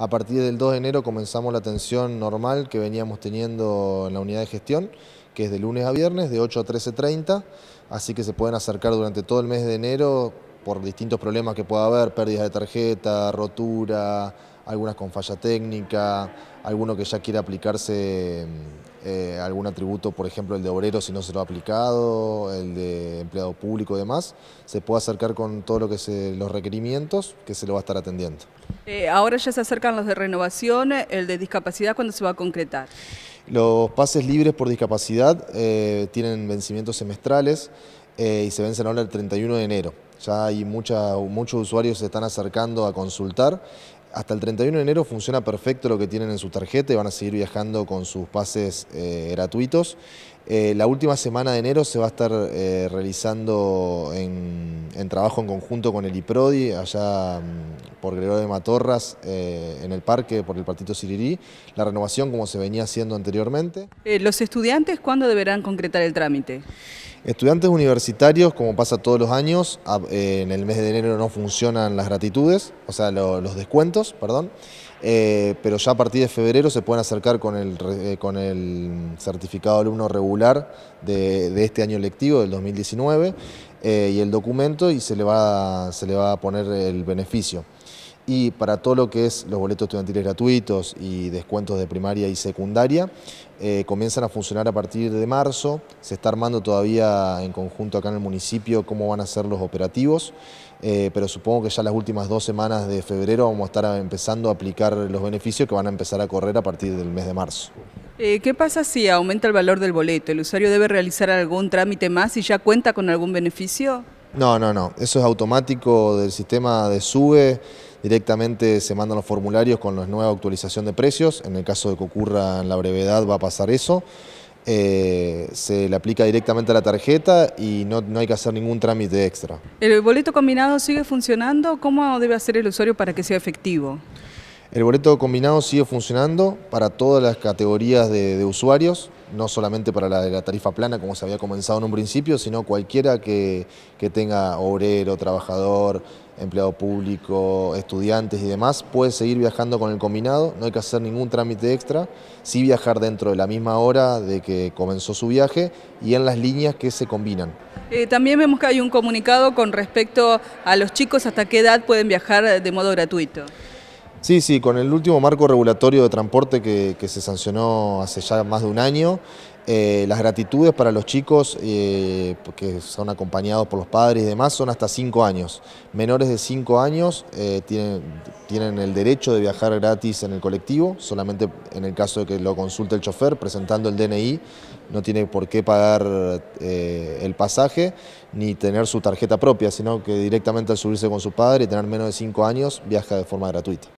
A partir del 2 de enero comenzamos la atención normal que veníamos teniendo en la unidad de gestión, que es de lunes a viernes, de 8 a 13.30, así que se pueden acercar durante todo el mes de enero por distintos problemas que pueda haber, pérdidas de tarjeta, rotura, algunas con falla técnica, alguno que ya quiera aplicarse eh, eh, algún atributo, por ejemplo el de obrero si no se lo ha aplicado, el de empleado público y demás, se puede acercar con todo lo que los requerimientos que se lo va a estar atendiendo. Eh, ahora ya se acercan los de renovación, el de discapacidad, ¿cuándo se va a concretar? Los pases libres por discapacidad eh, tienen vencimientos semestrales eh, y se vencen ahora el 31 de enero. Ya hay mucha, muchos usuarios se están acercando a consultar. Hasta el 31 de enero funciona perfecto lo que tienen en su tarjeta y van a seguir viajando con sus pases gratuitos. la última semana de enero se va a estar realizando en en trabajo en conjunto con el IPRODI, allá mm, por Gregorio de Matorras, eh, en el parque, por el Partido Sirirí, la renovación como se venía haciendo anteriormente. Eh, ¿Los estudiantes cuándo deberán concretar el trámite? Estudiantes universitarios, como pasa todos los años, eh, en el mes de enero no funcionan las gratitudes, o sea, los descuentos, perdón. Eh, pero ya a partir de febrero se pueden acercar con el, eh, certificado alumno regular de, este año lectivo, del 2019, eh, y el documento y se se le va a poner el beneficio y para todo lo que es los boletos estudiantiles gratuitos y descuentos de primaria y secundaria, eh, comienzan a funcionar a partir de marzo. Se está armando todavía en conjunto acá en el municipio cómo van a ser los operativos, eh, pero supongo que ya las últimas dos semanas de febrero vamos a estar empezando a aplicar los beneficios que van a empezar a correr a partir del mes de marzo. Eh, ¿Qué pasa si aumenta el valor del boleto? ¿El usuario debe realizar algún trámite más y ya cuenta con algún beneficio? No, no, no. Eso es automático del sistema de SUBE. Directamente se mandan los formularios con la nueva actualización de precios. En el caso de que ocurra en la brevedad va a pasar eso. Eh, se le aplica directamente a la tarjeta y no, no, hay que hacer ningún trámite extra. ¿El boleto combinado sigue funcionando? ¿Cómo debe hacer el usuario para que sea efectivo? El boleto combinado sigue funcionando para todas las categorías de, usuarios, no solamente para la de la tarifa plana como se había comenzado en un principio, sino cualquiera que, tenga obrero, trabajador, empleado público, estudiantes y demás, puede seguir viajando con el combinado, no hay que hacer ningún trámite extra, sí viajar dentro de la misma hora de que comenzó su viaje y en las líneas que se combinan. Eh, también vemos que hay un comunicado con respecto a los chicos hasta qué edad pueden viajar de modo gratuito. Sí, sí, con el último marco regulatorio de transporte que, se sancionó hace ya más de un año, eh, las gratitudes para los chicos eh, que son acompañados por los padres y demás son hasta 5 años. Menores de 5 años eh, tienen, tienen el derecho de viajar gratis en el colectivo, solamente en el caso de que lo consulte el chofer, presentando el DNI, no tiene por qué pagar el pasaje ni tener su tarjeta propia, sino que directamente al subirse con su padre y tener menos de 5 años viaja de forma gratuita.